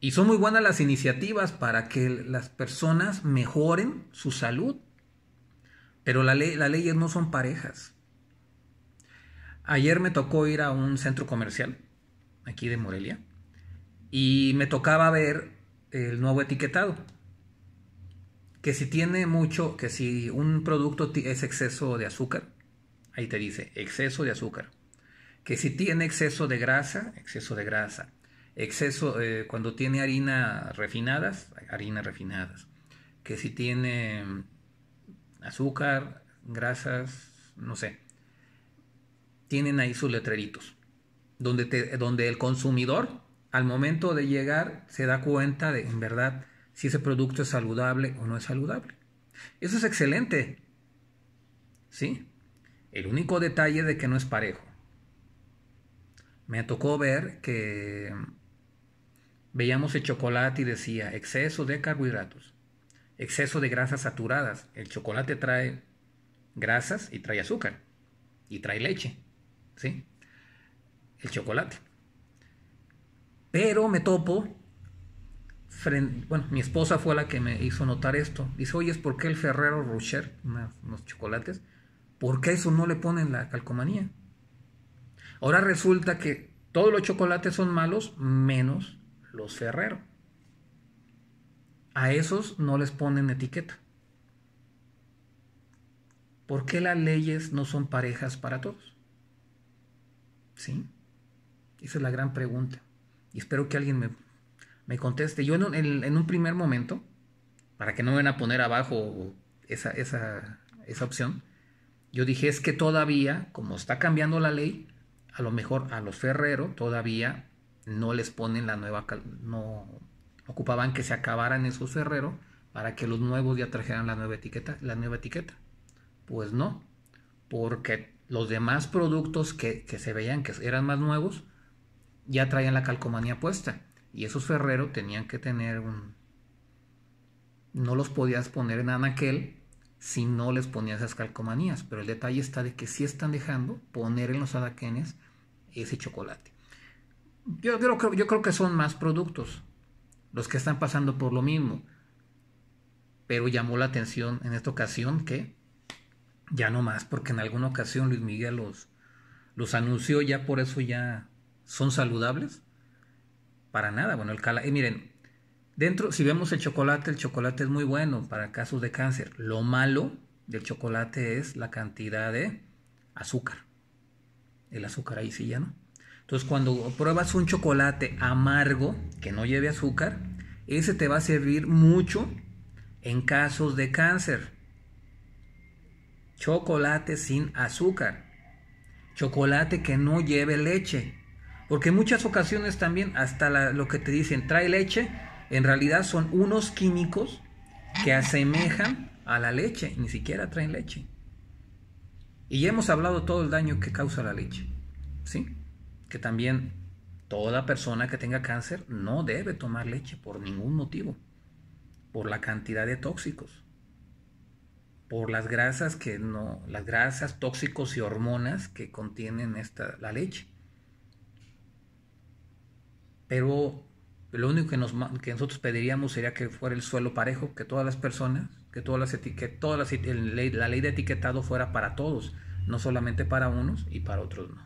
Y son muy buenas las iniciativas para que las personas mejoren su salud. Pero las leyes no son parejas. Ayer me tocó ir a un centro comercial, aquí de Morelia, y me tocaba ver el nuevo etiquetado. Que si tiene mucho, que si un producto es exceso de azúcar, ahí te dice exceso de azúcar. Que si tiene exceso de grasa, exceso de grasa exceso, eh, cuando tiene harina refinadas, harina refinadas, que si tiene azúcar, grasas, no sé, tienen ahí sus letreritos, donde, donde el consumidor al momento de llegar se da cuenta de en verdad si ese producto es saludable o no es saludable. Eso es excelente. ¿Sí? El único detalle de que no es parejo. Me tocó ver que Veíamos el chocolate y decía exceso de carbohidratos, exceso de grasas saturadas. El chocolate trae grasas y trae azúcar y trae leche, ¿sí? El chocolate. Pero me topo, bueno, mi esposa fue la que me hizo notar esto. Dice, oye, ¿por qué el Ferrero Rocher, los unos chocolates, por qué eso no le ponen la calcomanía? Ahora resulta que todos los chocolates son malos menos los Ferrero. A esos no les ponen etiqueta. ¿Por qué las leyes no son parejas para todos? ¿Sí? Esa es la gran pregunta. Y espero que alguien me, conteste. Yo en un, primer momento, para que no me van a poner abajo esa, opción, yo dije es que todavía, como está cambiando la ley, a lo mejor a los Ferrero todavía no les ponen la nueva, no ocupaban que se acabaran esos ferreros para que los nuevos ya trajeran la nueva etiqueta, la nueva etiqueta. Pues no, porque los demás productos que, que se veían que eran más nuevos ya traían la calcomanía puesta y esos ferreros tenían que tener un... No los podías poner en anaquel si no les ponías esas calcomanías, pero el detalle está de que sí están dejando poner en los adaquenes ese chocolate. Yo, creo, yo creo que son más productos los que están pasando por lo mismo. Pero llamó la atención en esta ocasión que ya no más, porque en alguna ocasión Luis Miguel los, los anunció, ya por eso ya son saludables. Para nada, bueno, el cala. Y miren, dentro, si vemos el chocolate, el chocolate es muy bueno para casos de cáncer. Lo malo del chocolate es la cantidad de azúcar. El azúcar ahí sí ya no. Entonces cuando pruebas un chocolate amargo que no lleve azúcar, ese te va a servir mucho en casos de cáncer. Chocolate sin azúcar. Chocolate que no lleve leche. Porque en muchas ocasiones también hasta lo que te dicen trae leche, en realidad son unos químicos que asemejan a la leche, ni siquiera traen leche. Y ya hemos hablado todo el daño que causa la leche. ¿Sí? que también toda persona que tenga cáncer no debe tomar leche por ningún motivo, por la cantidad de tóxicos, por las grasas que no, las grasas, tóxicos y hormonas que contienen esta, la leche. Pero lo único que, nos, nosotros pediríamos sería que fuera el suelo parejo, que todas las personas, que todas las, todas la ley de etiquetado fuera para todos, no solamente para unos y para otros no.